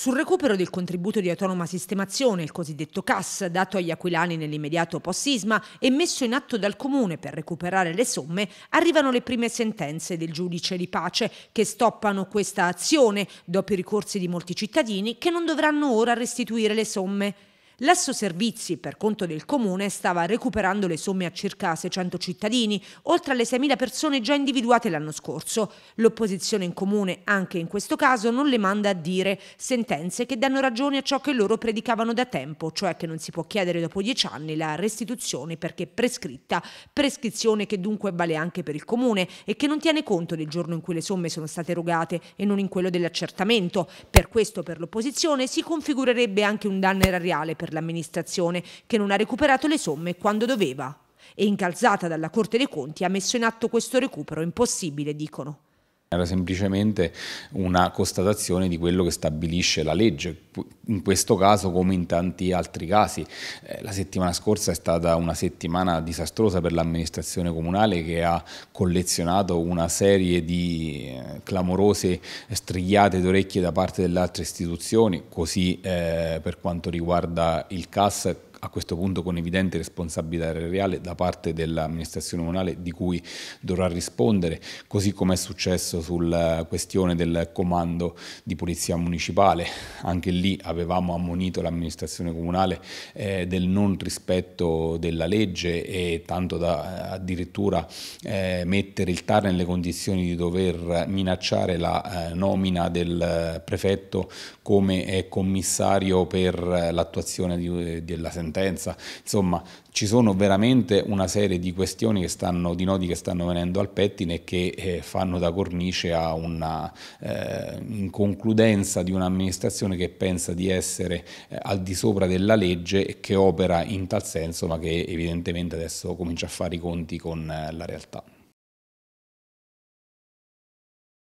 Sul recupero del contributo di autonoma sistemazione, il cosiddetto CAS, dato agli aquilani nell'immediato post-sisma e messo in atto dal comune per recuperare le somme, arrivano le prime sentenze del giudice di pace che stoppano questa azione dopo i ricorsi di molti cittadini che non dovranno ora restituire le somme. L'asso servizi, per conto del comune, stava recuperando le somme a circa 600 cittadini, oltre alle 6.000 persone già individuate l'anno scorso. L'opposizione in comune, anche in questo caso, non le manda a dire sentenze che danno ragione a ciò che loro predicavano da tempo, cioè che non si può chiedere dopo dieci anni la restituzione perché prescritta, prescrizione che dunque vale anche per il comune e che non tiene conto del giorno in cui le somme sono state erogate e non in quello dell'accertamento. Per questo per l'opposizione si configurerebbe anche un danno erariale per per l'amministrazione che non ha recuperato le somme quando doveva. E incalzata dalla Corte dei Conti ha messo in atto questo recupero impossibile, dicono. Era semplicemente una constatazione di quello che stabilisce la legge, in questo caso come in tanti altri casi. Eh, la settimana scorsa è stata una settimana disastrosa per l'amministrazione comunale che ha collezionato una serie di eh, clamorose strigliate d'orecchie da parte delle altre istituzioni, così eh, per quanto riguarda il CAS a questo punto con evidente responsabilità reale da parte dell'amministrazione comunale di cui dovrà rispondere, così come è successo sulla questione del comando di polizia municipale. Anche lì avevamo ammonito l'amministrazione comunale eh, del non rispetto della legge e tanto da eh, addirittura eh, mettere il TAR nelle condizioni di dover minacciare la eh, nomina del eh, prefetto come commissario per eh, l'attuazione della sentenza sentenza, insomma ci sono veramente una serie di questioni che stanno, di nodi che stanno venendo al pettine e che eh, fanno da cornice a una eh, inconcludenza di un'amministrazione che pensa di essere eh, al di sopra della legge e che opera in tal senso ma che evidentemente adesso comincia a fare i conti con eh, la realtà.